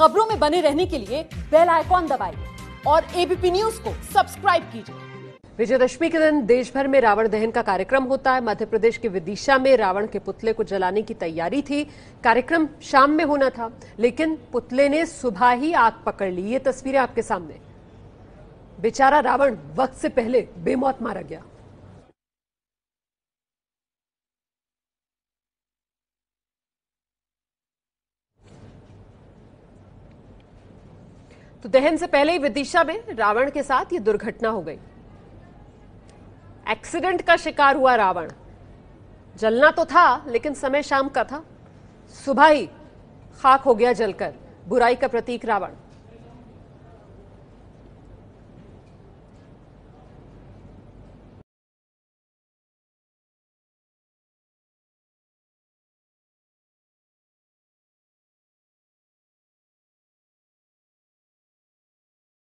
खबरों में बने रहने के लिए बेल आइकॉन दबाइए और एबीपी न्यूज को सब्सक्राइब कीजिए विजयदशमी के दिन देश भर में रावण दहन का कार्यक्रम होता है मध्य प्रदेश के विदिशा में रावण के पुतले को जलाने की तैयारी थी कार्यक्रम शाम में होना था लेकिन पुतले ने सुबह ही आग पकड़ ली ये तस्वीरें आपके सामने बेचारा रावण वक्त से पहले बेमौत मारा गया तो दहन से पहले ही विदिशा में रावण के साथ ये दुर्घटना हो गई एक्सीडेंट का शिकार हुआ रावण जलना तो था लेकिन समय शाम का था सुबह ही खाक हो गया जलकर बुराई का प्रतीक रावण